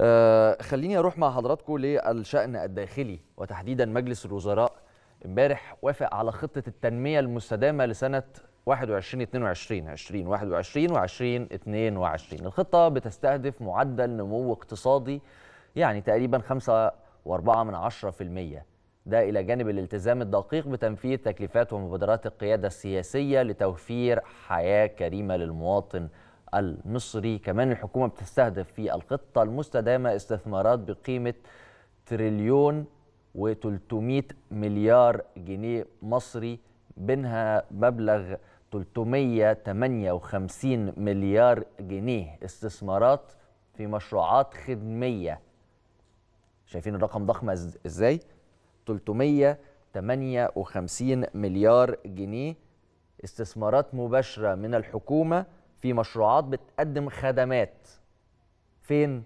آه، خليني اروح مع حضراتكم للشان الداخلي وتحديدا مجلس الوزراء امبارح وافق على خطه التنميه المستدامه لسنه 21 22 20 21 و 22 الخطه بتستهدف معدل نمو اقتصادي يعني تقريبا 5.4% من 10% ده إلى جانب الالتزام الدقيق بتنفيذ تكليفات ومبادرات القيادة السياسية لتوفير حياة كريمة للمواطن المصري كمان الحكومة بتستهدف في الخطة المستدامة استثمارات بقيمة تريليون و300 مليار جنيه مصري بينها مبلغ 358 مليار جنيه استثمارات في مشروعات خدمية شايفين الرقم ضخم ازاي 358 مليار جنيه استثمارات مباشرة من الحكومة في مشروعات بتقدم خدمات فين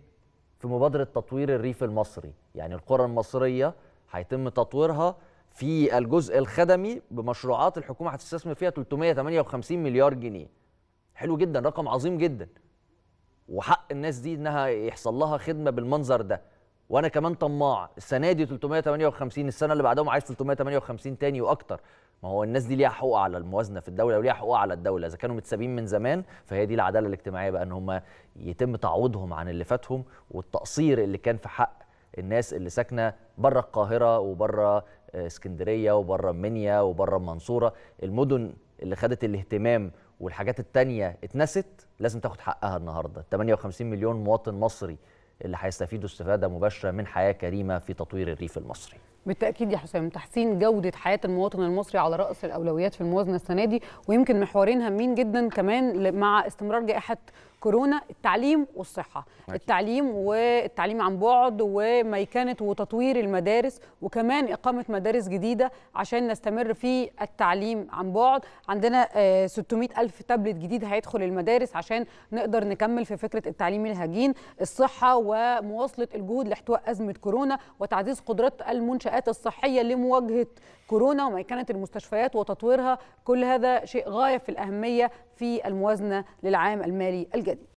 في مبادره تطوير الريف المصري يعني القرى المصريه هيتم تطويرها في الجزء الخدمي بمشروعات الحكومه هتستثمر فيها 358 مليار جنيه حلو جدا رقم عظيم جدا وحق الناس دي انها يحصل لها خدمه بالمنظر ده وانا كمان طماع السنه دي 358 السنه اللي بعدهم عايز 358 تاني واكتر ما هو الناس دي ليها حقوق على الموازنه في الدوله وليها حقوق على الدوله اذا كانوا متسابين من زمان فهي دي العداله الاجتماعيه بقى ان هم يتم تعويضهم عن اللي فاتهم والتقصير اللي كان في حق الناس اللي ساكنه بره القاهره وبره آه، اسكندريه وبره المنيا وبره المنصوره المدن اللي خدت الاهتمام والحاجات التانية اتنست لازم تاخد حقها النهارده 58 مليون مواطن مصري اللي هيستفيدوا استفاده مباشره من حياه كريمه في تطوير الريف المصري بالتاكيد يا حسام تحسين جوده حياه المواطن المصري على راس الاولويات في الموازنه السنه دي ويمكن محورين هامين جدا كمان مع استمرار جائحه كورونا التعليم والصحه ماشي. التعليم والتعليم عن بعد وميكانه وتطوير المدارس وكمان اقامه مدارس جديده عشان نستمر في التعليم عن بعد عندنا 600 آه، الف تابلت جديد هيدخل المدارس عشان نقدر نكمل في فكره التعليم الهجين الصحه ومواصله الجهود لاحتواء ازمه كورونا وتعزيز قدرات المنشأ المنشآت الصحيه لمواجهه كورونا كانت المستشفيات وتطويرها كل هذا شيء غايه في الاهميه في الموازنه للعام المالي الجديد